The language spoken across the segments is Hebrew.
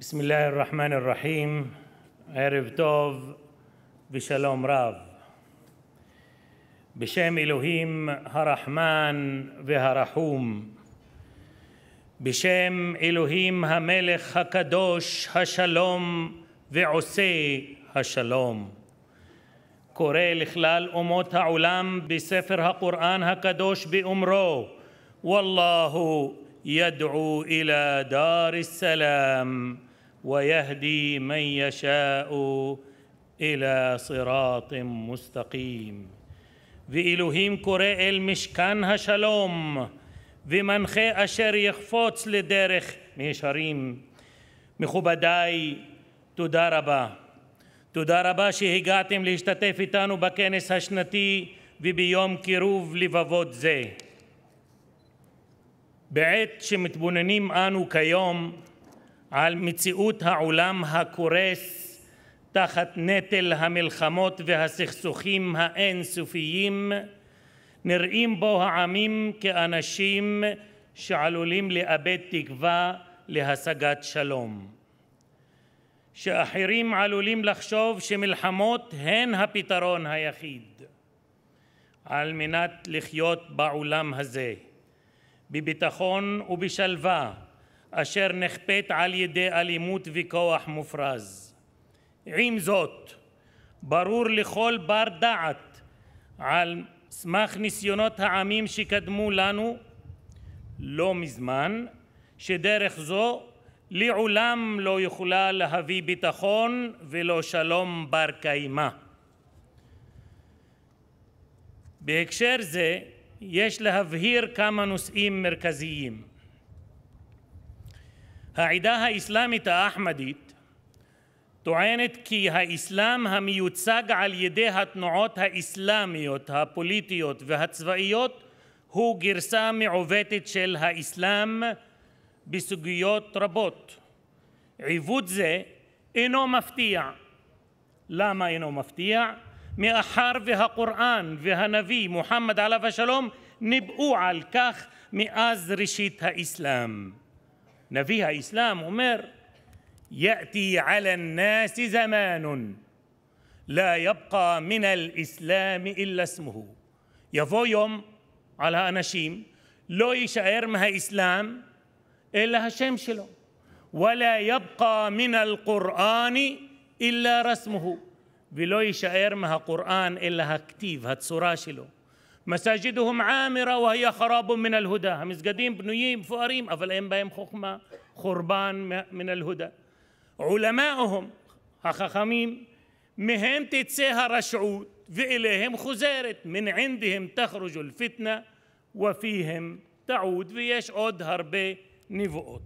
بسم الله الرحمن الرحيم ערב טוב ושלום רב. בשם אלוהים הרחמן והרחום, בשם אלוהים המלך הקדוש השלום ועושה השלום. קורא לכלל אומות העולם בספר הקוראן הקדוש באומרו والله يدعو إلى دار السلام ويهدي من يشاء الى صراط مستقيم ואלוהים קורא אל משכן השלום ומנחה אשר יחפוץ לדרך מישרים. מכובדיי, תודה רבה. תודה רבה שהגעתם להשתתף איתנו בכנס השנתי וביום קירוב לבבות זה. בעת שמתבוננים אנו כיום על מציאות העולם הקורס תחת נטל המלחמות והסכסוכים האינסופיים נראים בו העמים כאנשים שעלולים לאבד תקווה להשגת שלום. שאחרים עלולים לחשוב שמלחמות הן הפתרון היחיד על מנת לחיות בעולם הזה בביטחון ובשלווה אשר נכפית על ידי אלימות וכוח מופרז. עם זאת, ברור לכל בר דעת על סמך ניסיונות העמים שקדמו לנו לא מזמן, שדרך זו לעולם לא יכולה להביא ביטחון ולא שלום בר קיימא. בהקשר זה יש להבהיר כמה נושאים מרכזיים. העדה האסלאמית האחמדית טוענת כי האסלאם המיוצג על ידי התנועות האסלאמיות, הפוליטיות והצבאיות הוא גרסה מעוותת של האסלאם בסוגיות רבות. עיוות זה אינו מפתיע. למה אינו מפתיע? מאחר והקוראן והנביא מוחמד עליו השלום ניבאו על כך מאז ראשית האסלאם. ان فيها اسلام أمر ياتي على الناس زمان لا يبقى من الاسلام الا اسمه يوم على אנשים לא יישאר إسلام إلا השם שלו ولا يبقى من القرآن إلا رسمه ולא יישאר قرآن إلا هكتيف הצורה שלו مساجدهم عامرة وهي خراب من الهدى המסגדים בנויים, מפוארים, אבל אין בהם חוכמה, חורבן מן אל-הודא. עולמאוהם, החכמים, מהם תצא הרשעות ואליהם חוזרת, מן עינדיהם תחרוג' אל-פיתנה ופיהם תעוד, ויש עוד הרבה נבואות.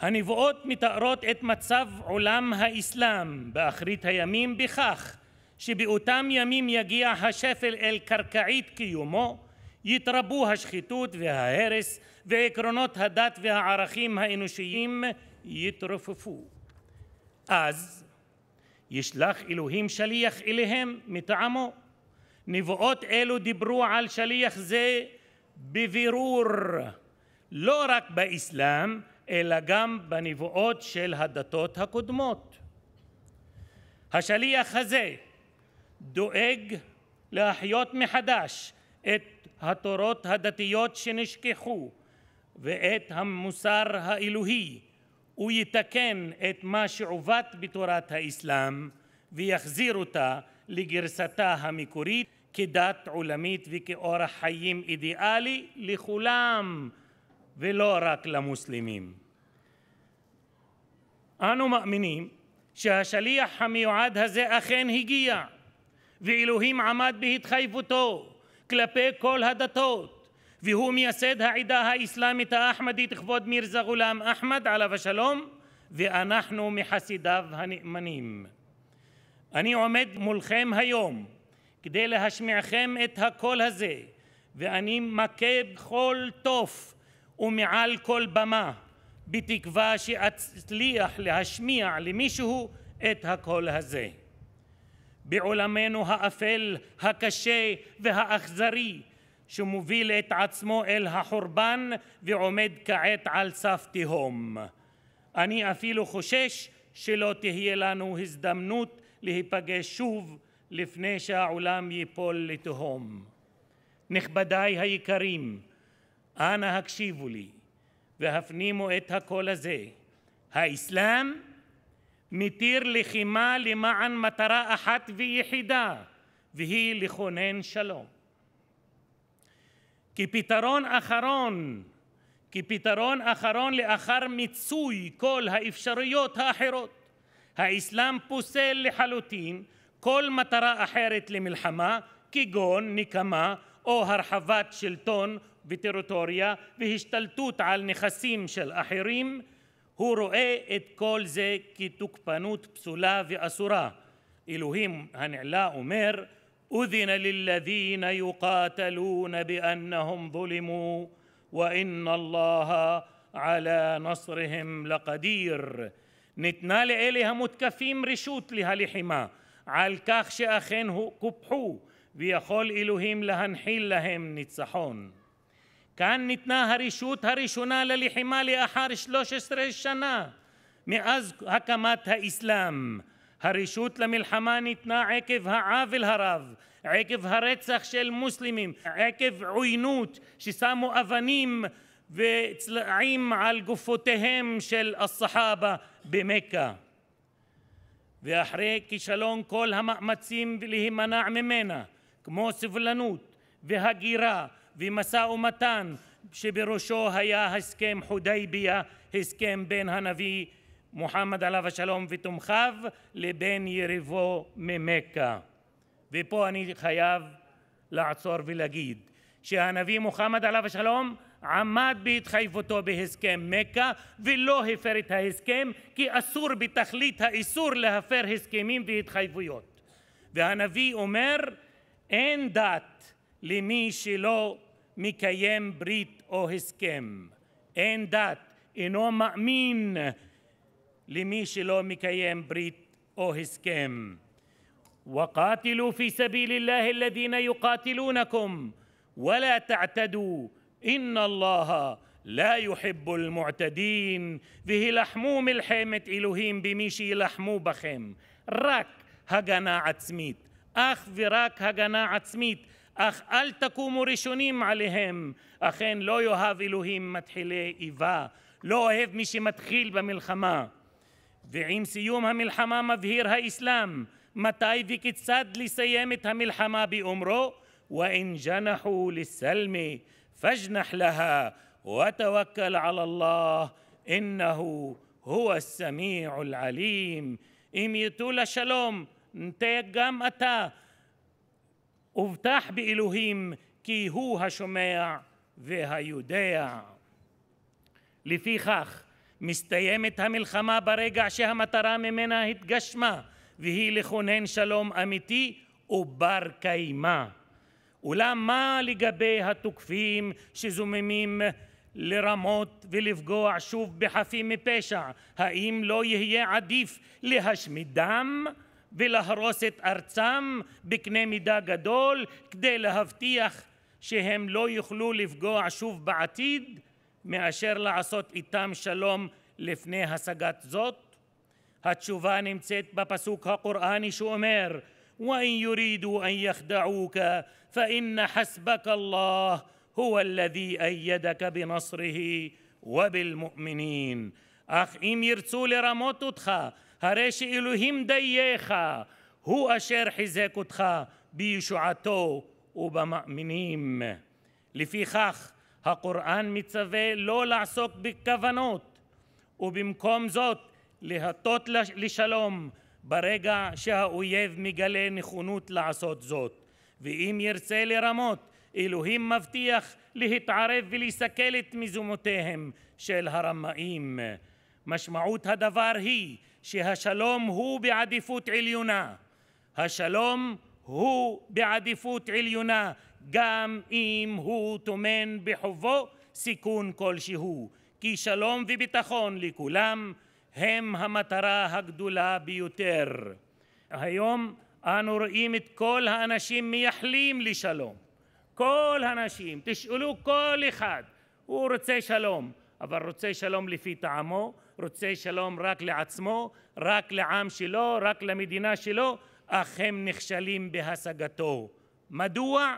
הנבואות מתארות את מצב עולם האסלאם באחרית הימים בכך שבאותם ימים יגיע השפל אל קרקעית קיומו, יתרבו השחיתות וההרס ועקרונות הדת והערכים האנושיים יתרופפו. אז ישלח אלוהים שליח אליהם מטעמו. נבואות אלו דיברו על שליח זה בבירור, לא רק באסלאם, אלא גם בנבואות של הדתות הקודמות. השליח הזה דואג להחיות מחדש את התורות הדתיות שנשכחו ואת המוסר האלוהי הוא יתקן את מה שעוות בתורת האסלאם ויחזיר אותה לגרסתה המקורית כדת עולמית וכאורח חיים אידיאלי לכולם ולא רק למוסלמים. אנו מאמינים שהשליח המיועד הזה אכן הגיע ואלוהים עמד בהתחייבותו כלפי כל הדתות והוא מייסד העדה האסלאמית האחמדית כבוד מירזה גולאם אחמד עליו השלום ואנחנו מחסידיו הנאמנים. אני עומד מולכם היום כדי להשמיעכם את הקול הזה ואני מכה בכל תוף ומעל כל במה בתקווה שאצליח להשמיע למישהו את הקול הזה. בעולמנו האפל, הקשה והאכזרי שמוביל את עצמו אל החורבן ועומד כעת על סף תהום. אני אפילו חושש שלא תהיה לנו הזדמנות להיפגש שוב לפני שהעולם ייפול לתהום. נכבדיי היקרים, אנא הקשיבו לי והפנימו את הקול הזה. האסלאם מתיר לחימה למען מטרה אחת ויחידה, והיא לכונן שלום. כפתרון אחרון, כפתרון אחרון לאחר מיצוי כל האפשרויות האחרות, האסלאם פוסל לחלוטין כל מטרה אחרת למלחמה, כגון נקמה או הרחבת שלטון וטריטוריה והשתלטות על נכסים של אחרים, הוא רואה את כל זה כתוקפנות פסולה ואסורה. אלוהים הנעלה אומר, אוזן ללדין יוקטלון באנהם ظلموا ואין אללה על نصرهم לקדיר. ניתנה לאלה המותקפים רשות להלחימה על כך שאכן קופחו ויכול אלוהים להנחיל להם ניצחון. כאן ניתנה הרשות הראשונה ללחימה לאחר 13 שנה מאז הקמת האסלאם. הרשות למלחמה ניתנה עקב העוול הרב, עקב הרצח של מוסלמים, עקב עוינות ששמו אבנים וצלעים על גופותיהם של הסחאבה במכה. ואחרי כישלון כל המאמצים להימנע ממנה, כמו סבלנות והגירה ומשא ומתן שבראשו היה הסכם חודייביה, הסכם בין הנביא מוחמד עליו השלום ותומכיו לבין יריבו ממכה. ופה אני חייב לעצור ולהגיד שהנביא מוחמד עליו השלום עמד בהתחייבותו בהסכם מכה ולא הפר את ההסכם כי אסור בתכלית האיסור להפר הסכמים והתחייבויות והנביא אומר אין דת למי שלא מקיים ברית או הסכם. אין דת אינו מאמין למי שלא מקיים ברית או הסכם. وقاتلوا في سبيل الله الذين يقاتلونكم ولا تعتدوا إن الله لا يحب المعتدين והילחמו מלחמת אלוהים במי שילחמו בכם רק הגנה עצמית אך ורק הגנה עצמית אך אל תקומו ראשונים עליהם, אכן לא יאהב אלוהים מתחילי איבה, לא אוהב מי שמתחיל במלחמה. ועם סיום המלחמה מבהיר האסלאם מתי וכיצד לסיים את המלחמה באומרו وإن جنحوا للسلم فاجنح لها وتوكل على الله إنه هو السميع العليم אם יטו לשלום, תהיה גם אתה ובטח באלוהים כי הוא השומע והיודע. לפיכך מסתיימת המלחמה ברגע שהמטרה ממנה התגשמה והיא לכונן שלום אמיתי ובר קיימא. אולם מה לגבי התוקפים שזוממים לרמות ולפגוע שוב בחפים מפשע? האם לא יהיה עדיף להשמידם ולהרוס את ארצם בקנה מידה גדול כדי להבטיח שהם לא יוכלו לפגוע שוב בעתיד מאשר לעשות איתם שלום לפני השגת זאת? התשובה נמצאת בפסוק הקוראני שאומר وإن يريدوا أن يخدعوك فإن حسبك الله هو الذي أيدك بنصره وبالمؤمنين אך אם ירצו לרמות אותך הרי שאלוהים דייך, הוא אשר חיזק אותך בישועתו ובמאמינים. לפיכך הקוראן מצווה לא לעסוק בכוונות, ובמקום זאת להטות לשלום ברגע שהאויב מגלה נכונות לעשות זאת. ואם ירצה לרמות, אלוהים מבטיח להתערב ולסכל את מזומותיהם של הרמאים. משמעות הדבר היא שהשלום הוא בעדיפות עליונה. השלום הוא בעדיפות עליונה, גם אם הוא טומן בחובו סיכון כלשהו, כי שלום וביטחון לכולם הם המטרה הגדולה ביותר. היום אנו רואים את כל האנשים מייחלים לשלום. כל האנשים, תשאלו כל אחד, הוא רוצה שלום, אבל רוצה שלום לפי טעמו, רוצה שלום רק לעצמו, רק לעם שלו, רק למדינה שלו, אך הם נכשלים בהשגתו. מדוע?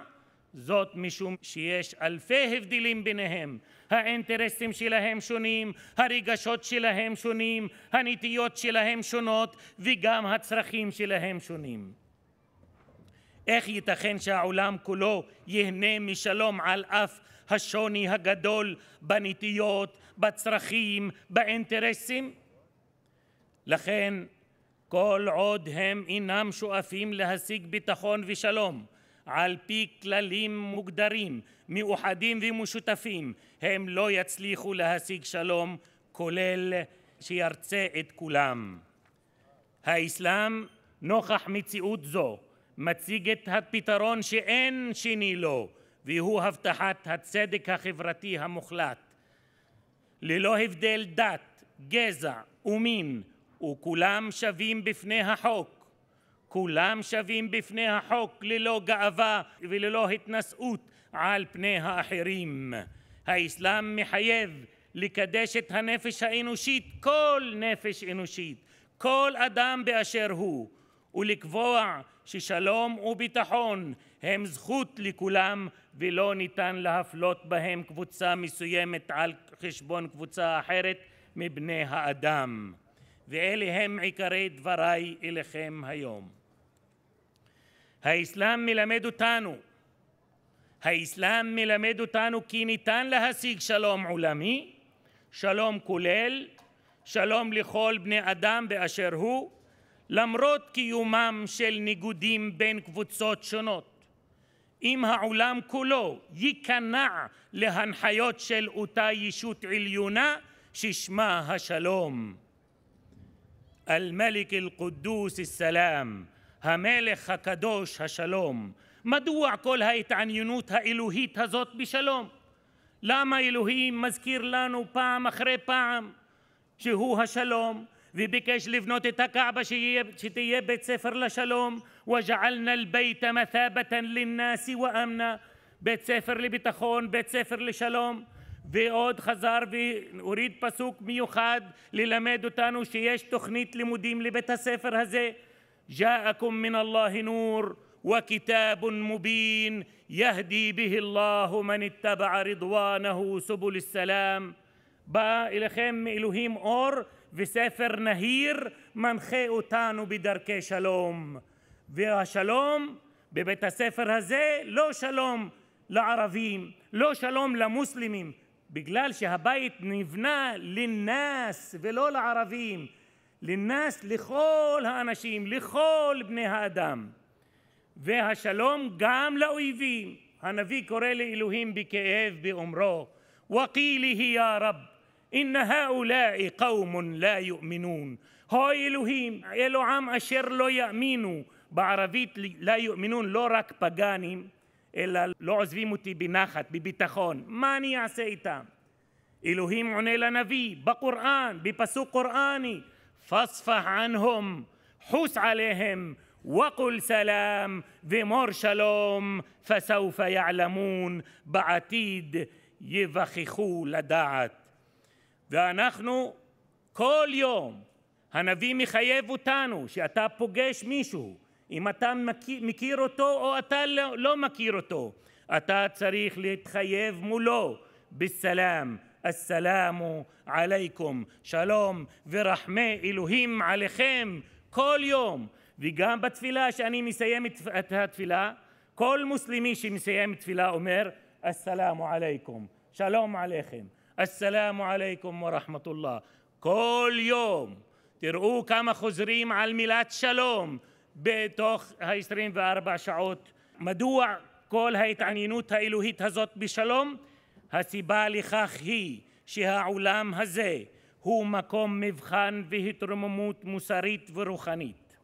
זאת משום שיש אלפי הבדלים ביניהם. האינטרסים שלהם שונים, הרגשות שלהם שונים, הנטיות שלהם שונות, וגם הצרכים שלהם שונים. איך ייתכן שהעולם כולו ייהנה משלום על אף השוני הגדול בנטיות, בצרכים, באינטרסים? לכן, כל עוד הם אינם שואפים להשיג ביטחון ושלום על פי כללים מוגדרים, מאוחדים ומשותפים, הם לא יצליחו להשיג שלום כולל שירצה את כולם. האסלאם, נוכח מציאות זו, מציג את הפתרון שאין שני לו, והוא הבטחת הצדק החברתי המוחלט ללא הבדל דת, גזע ומין וכולם שווים בפני החוק כולם שווים בפני החוק ללא גאווה וללא התנשאות על פני האחרים האסלאם מחייב לקדש את הנפש האנושית, כל נפש אנושית, כל אדם באשר הוא, ולקבוע ששלום וביטחון הם זכות לכולם ולא ניתן להפלות בהם קבוצה מסוימת על חשבון קבוצה אחרת מבני האדם. ואלה הם עיקרי דבריי אליכם היום. האסלאם מלמד אותנו, האסלאם מלמד אותנו כי ניתן להשיג שלום עולמי, שלום כולל, שלום לכל בני אדם באשר הוא, למרות קיומם של ניגודים בין קבוצות שונות. אם העולם כולו ייכנע להנחיות של אותה ישות עליונה ששמה השלום. אל-מלך אל-קודוס א-סלאם, המלך הקדוש השלום. מדוע כל ההתעניינות האלוהית הזאת בשלום? למה אלוהים מזכיר לנו פעם אחרי פעם שהוא השלום? וביקש לבנות את הכעבה שתהיה בית ספר לשלום وجعلنا البيت مثابة للناس وأمنا בית ספר לביטחון, בית ספר לשלום ועוד חזר והוריד פסוק מיוחד ללמד אותנו שיש תוכנית לימודים לבית הספר הזה جاءكم من الله نور وكتاب مبين يهدي به الله من اتبع رضوانه سبل السلام בא אליכם מאלוהים אור וספר נהיר מנחה אותנו בדרכי שלום. והשלום בבית הספר הזה לא שלום לערבים, לא שלום למוסלמים, בגלל שהבית נבנה לנאס ולא לערבים, לנאס לכל האנשים, לכל בני האדם. והשלום גם לאויבים. הנביא קורא לאלוהים בכאב באומרו: וקילי יא רב إن هؤلاء قوم لا يؤمنون هاي إلهيم إلو عام أشير لو يأمينو بعربيت لا يؤمنون لو راك بغانيم إلا لو عزبيموتي بنخت ببتخون ماني عسيتام إلهيم عني لنبي بقرآن ببسو قرآني فاصفح عنهم حوس عليهم وقل سلام ومر شلوم فسوف يعلمون بعتيد يفخخوا لدعت ואנחנו כל יום הנביא מחייב אותנו שאתה פוגש מישהו אם אתה מכיר אותו או אתה לא, לא מכיר אותו אתה צריך להתחייב מולו בסלאם السلام עליכום, שלום ורחמי אלוהים עליכם כל יום וגם בתפילה שאני מסיים את התפילה כל מוסלמי שמסיים תפילה אומר السلام עליכום, שלום עליכם السلام عليكم ورحمة אללה. כל יום תראו כמה חוזרים על מילת שלום בתוך ה-24 שעות. מדוע כל ההתעניינות האלוהית הזאת בשלום? הסיבה לכך היא שהעולם הזה הוא מקום מבחן והתרוממות מוסרית ורוחנית.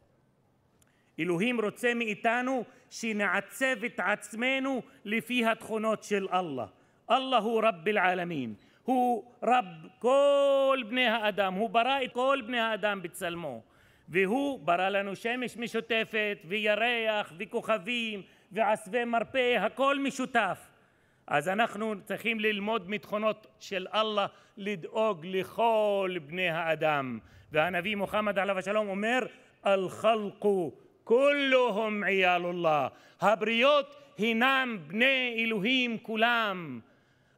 אלוהים רוצה מאיתנו שנעצב את עצמנו לפי התכונות של אללה. אללה הוא רב אל-עלמין. הוא רב כל בני האדם, הוא ברא את כל בני האדם בצלמו והוא ברא לנו שמש משותפת וירח וכוכבים ועשבי מרפא, הכל משותף אז אנחנו צריכים ללמוד מתכונות של אללה לדאוג לכל בני האדם והנביא מוחמד עליו השלום אומר אל-חלקו כולהם עיאל הבריות הינם בני אלוהים כולם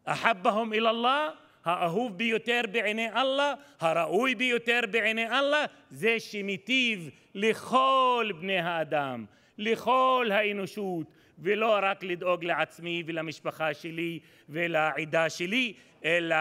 أحبهم إلى الله האהוב ביותר בעיני אללה, הראוי ביותר בעיני אללה, זה שמטיב לכל בני האדם, לכל האנושות, ולא רק לדאוג לעצמי ולמשפחה שלי ולעדה שלי, אלא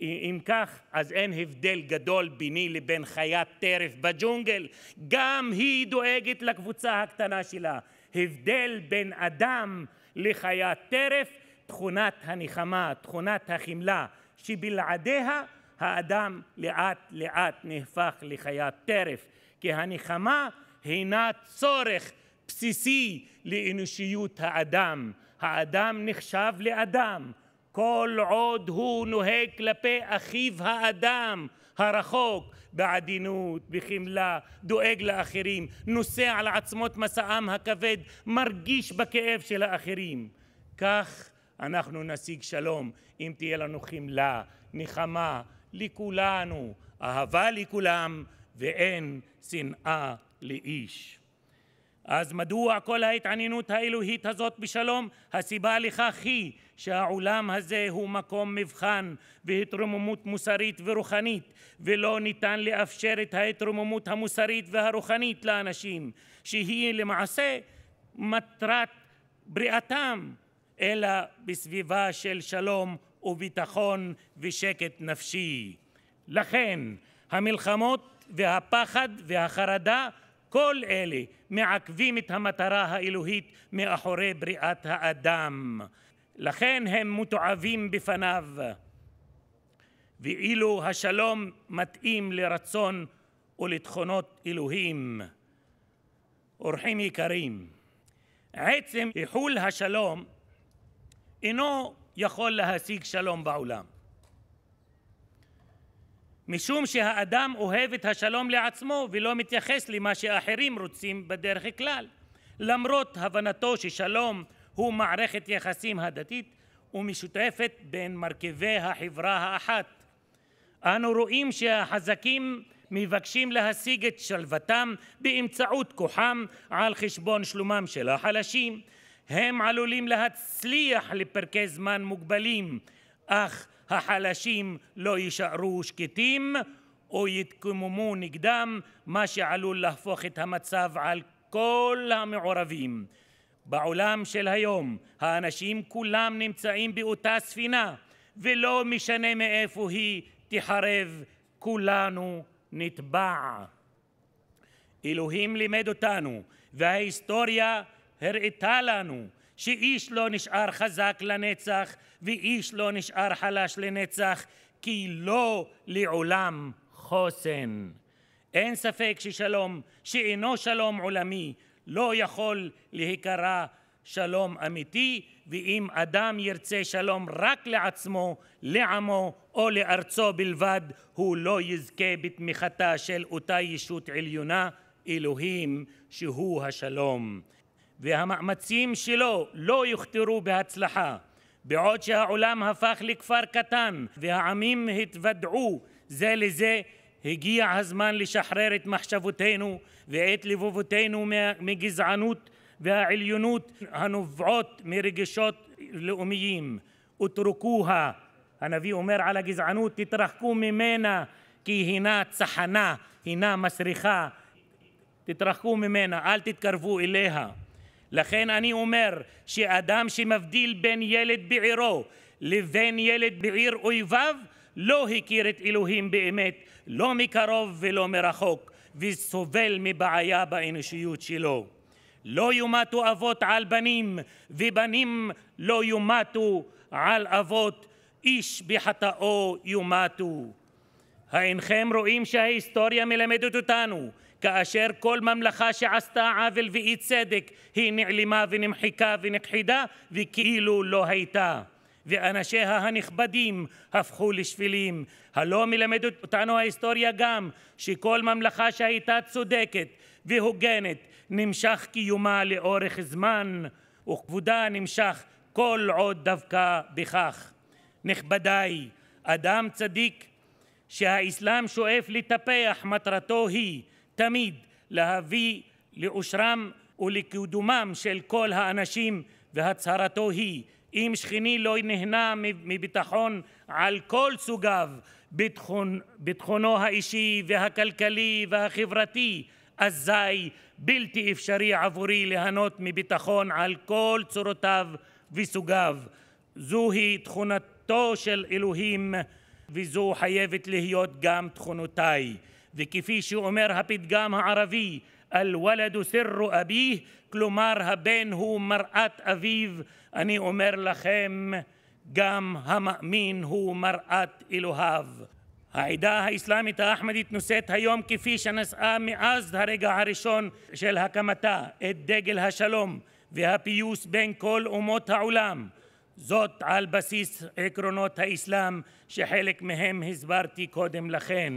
אם כך, אז אין הבדל גדול ביני לבין חיית טרף בג'ונגל. גם היא דואגת לקבוצה הקטנה שלה. הבדל בין אדם לחיית טרף תכונת הנחמה, תכונת החמלה, שבלעדיה האדם לאט לאט נהפך לחיית טרף, כי הנחמה הינה צורך בסיסי לאנושיות האדם. האדם נחשב לאדם. כל עוד הוא נוהג כלפי אחיו האדם הרחוק בעדינות, בחמלה, דואג לאחרים, נוסע על עצמות מסעם הכבד, מרגיש בכאב של האחרים. כך אנחנו נשיג שלום אם תהיה לנו חמלה, נחמה לכולנו, אהבה לכולם ואין שנאה לאיש. אז מדוע כל ההתעניינות האלוהית הזאת בשלום? הסיבה לכך היא שהעולם הזה הוא מקום מבחן והתרוממות מוסרית ורוחנית, ולא ניתן לאפשר את ההתרוממות המוסרית והרוחנית לאנשים, שהיא למעשה מטרת בריאתם. אלא בסביבה של שלום וביטחון ושקט נפשי. לכן המלחמות והפחד והחרדה כל אלה מעכבים את המטרה האלוהית מאחורי בריאת האדם. לכן הם מתועבים בפניו. ואילו השלום מתאים לרצון ולתכונות אלוהים. אורחים יקרים, עצם איחול השלום אינו יכול להשיג שלום בעולם. משום שהאדם אוהב את השלום לעצמו ולא מתייחס למה שאחרים רוצים בדרך כלל, למרות הבנתו ששלום הוא מערכת יחסים הדתית ומשותפת בין מרכיבי החברה האחת. אנו רואים שהחזקים מבקשים להשיג את שלוותם באמצעות כוחם על חשבון שלומם של החלשים, הם עלולים להצליח לפרקי זמן מוגבלים, אך החלשים לא יישארו שקטים או יתקוממו נגדם, מה שעלול להפוך את המצב על כל המעורבים. בעולם של היום האנשים כולם נמצאים באותה ספינה, ולא משנה מאיפה היא תחרב, כולנו נטבע. אלוהים לימד אותנו, וההיסטוריה הראתה לנו שאיש לא נשאר חזק לנצח ואיש לא נשאר חלש לנצח כי לא לעולם חוסן. אין ספק ששלום שאינו שלום עולמי לא יכול להיקרא שלום אמיתי, ואם אדם ירצה שלום רק לעצמו, לעמו או לארצו בלבד, הוא לא יזכה בתמיכתה של אותה ישות עליונה, אלוהים, שהוא השלום. והמאמצים שלו לא יוכתרו בהצלחה. בעוד שהעולם הפך לכפר קטן והעמים התוודעו זה לזה, הגיע הזמן לשחרר את מחשבותינו ואת לבבותינו מגזענות והעליונות הנובעות מרגשות לאומיים. ותרקוה, הנביא אומר על הגזענות, תתרחקו ממנה כי הינה צחנה, הינה מסריחה. תתרחקו ממנה, אל תתקרבו אליה. לכן אני אומר שאדם שמבדיל בין ילד בעירו לבין ילד בעיר אויביו לא הכיר את אלוהים באמת, לא מקרוב ולא מרחוק, וסובל מבעיה באנושיות שלו. לא יומתו אבות על בנים, ובנים לא יומתו על אבות, איש בחטאו יומתו. האינכם רואים שההיסטוריה מלמדת אותנו כאשר כל ממלכה שעשתה עוול ואי צדק היא נעלמה ונמחקה ונכחידה וכאילו לא הייתה. ואנשיה הנכבדים הפכו לשפלים. הלא מלמד אותנו ההיסטוריה גם שכל ממלכה שהייתה צודקת והוגנת נמשך קיומה לאורך זמן וכבודה נמשך כל עוד דווקא בכך. נכבדיי, אדם צדיק שהאסלאם שואף לטפח מטרתו היא תמיד להביא לאושרם ולקידומם של כל האנשים והצהרתו היא אם שכני לא נהנה מביטחון על כל סוגיו ביטחון, ביטחונו האישי והכלכלי והחברתי אזי בלתי אפשרי עבורי ליהנות מביטחון על כל צורותיו וסוגיו זוהי תכונתו של אלוהים וזו חייבת להיות גם תכונותיי וכפי שאומר הפתגם הערבי, אל-ולד סר אביه, כלומר הבן הוא מראת אביו, אני אומר לכם, גם המאמין הוא מראת אלוהיו. העדה האסלאמית האחמדית נושאת היום כפי שנשאה מאז הרגע הראשון של הקמתה את דגל השלום והפיוס בין כל אומות העולם זאת על בסיס עקרונות האסלאם שחלק מהם הסברתי קודם לכן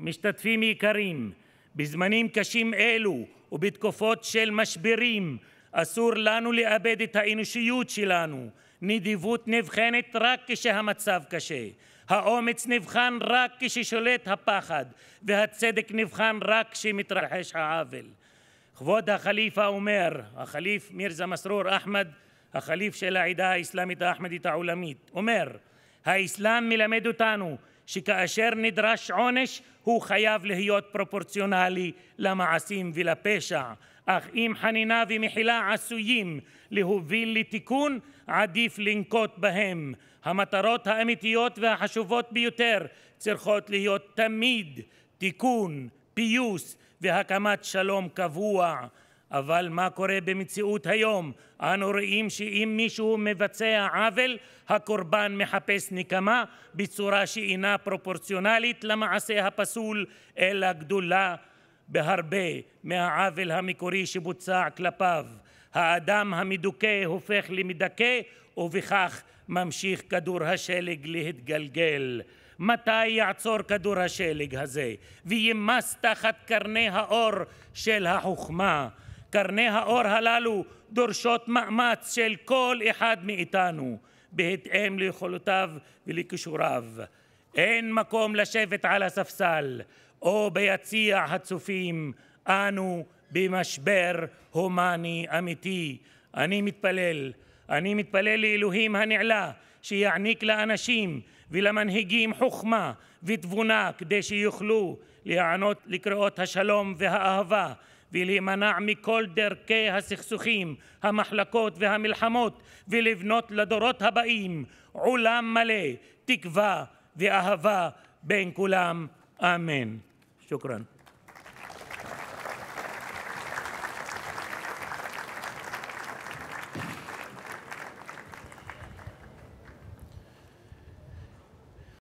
משתתפים יקרים, בזמנים קשים אלו ובתקופות של משברים אסור לנו לאבד את האנושיות שלנו. נדיבות נבחנת רק כשהמצב קשה. האומץ נבחן רק כששולט הפחד, והצדק נבחן רק כשמתרחש העוול. כבוד החליפה אומר, החליף מירזה מסרור אחמד, החליף של העדה האסלאמית האחמדית העולמית, אומר, האסלאם מלמד אותנו שכאשר נדרש עונש הוא חייב להיות פרופורציונלי למעשים ולפשע. אך אם חנינה ומחילה עשויים להוביל לתיקון, עדיף לנקוט בהם. המטרות האמיתיות והחשובות ביותר צריכות להיות תמיד תיקון, פיוס והקמת שלום קבוע. אבל מה קורה במציאות היום? אנו רואים שאם מישהו מבצע עוול, הקורבן מחפש נקמה בצורה שאינה פרופורציונלית למעשה הפסול, אלא גדולה בהרבה מהעוול המקורי שבוצע כלפיו. האדם המדוכא הופך למדכא, ובכך ממשיך כדור השלג להתגלגל. מתי יעצור כדור השלג הזה, וימס תחת קרני האור של החוכמה? קרני האור הללו דורשות מאמץ של כל אחד מאיתנו בהתאם ליכולותיו ולכישוריו. אין מקום לשבת על הספסל או ביציע הצופים, אנו במשבר הומני אמיתי. אני מתפלל, אני מתפלל לאלוהים הנעלה שיעניק לאנשים ולמנהיגים חוכמה ותבונה כדי שיוכלו להיענות לקריאות השלום והאהבה ולהימנע מכל דרכי הסכסוכים, המחלקות והמלחמות ולבנות לדורות הבאים עולם מלא, תקווה ואהבה בין כולם. אמן. שוכרן.